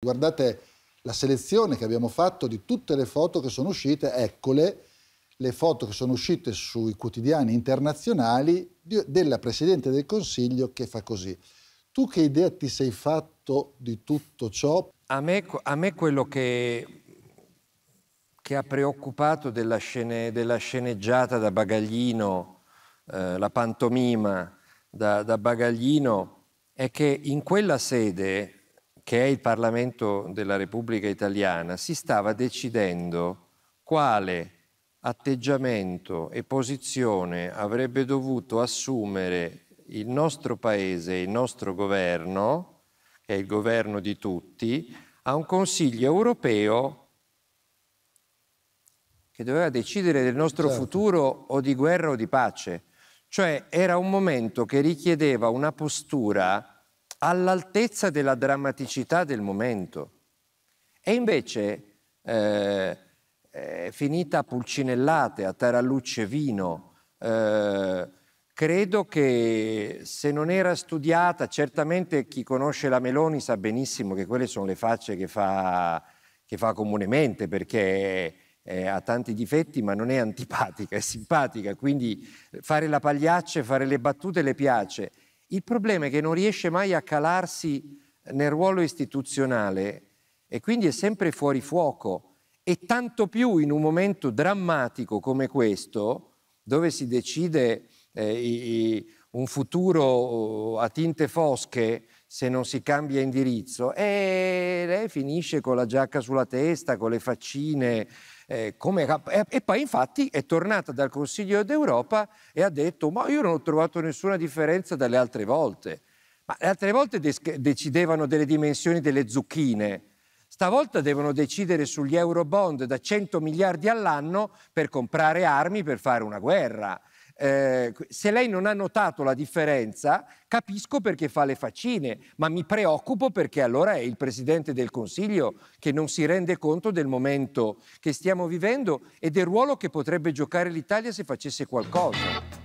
Guardate la selezione che abbiamo fatto di tutte le foto che sono uscite, eccole le foto che sono uscite sui quotidiani internazionali della Presidente del Consiglio che fa così. Tu che idea ti sei fatto di tutto ciò? A me, a me quello che, che, ha preoccupato della, scene, della sceneggiata da Bagaglino, eh, la pantomima da, da Bagaglino, è che in quella sede che è il Parlamento della Repubblica Italiana, si stava decidendo quale atteggiamento e posizione avrebbe dovuto assumere il nostro Paese e il nostro governo, che è il governo di tutti, a un Consiglio europeo che doveva decidere del nostro certo. futuro o di guerra o di pace. Cioè era un momento che richiedeva una postura all'altezza della drammaticità del momento. E invece, eh, eh finita a pulcinellate, a tarallucce vino, eh, credo che se non era studiata, certamente chi conosce la Meloni sa benissimo che quelle sono le facce che fa, che fa comunemente perché eh, ha tanti difetti ma non è antipatica, è simpatica, quindi fare la pagliaccia e fare le battute le piace il problema è che non riesce mai a calarsi nel ruolo istituzionale e quindi è sempre fuori fuoco e tanto più in un momento drammatico come questo dove si decide eh, i, un futuro uh, a tinte fosche se non si cambia indirizzo e lei finisce con la giacca sulla testa, con le faccine. Eh, come, e, poi infatti è tornata dal Consiglio d'Europa e ha detto ma io non ho trovato nessuna differenza dalle altre volte. Ma le altre volte desc- decidevano delle dimensioni delle zucchine. Stavolta devono decidere sugli euro bond da 100 miliardi all'anno per comprare armi per fare una guerra eh, se lei non ha notato la differenza, capisco perché fa le faccine, ma mi preoccupo perché allora è il Presidente del Consiglio che non si rende conto del momento che stiamo vivendo e del ruolo che potrebbe giocare l'Italia se facesse qualcosa.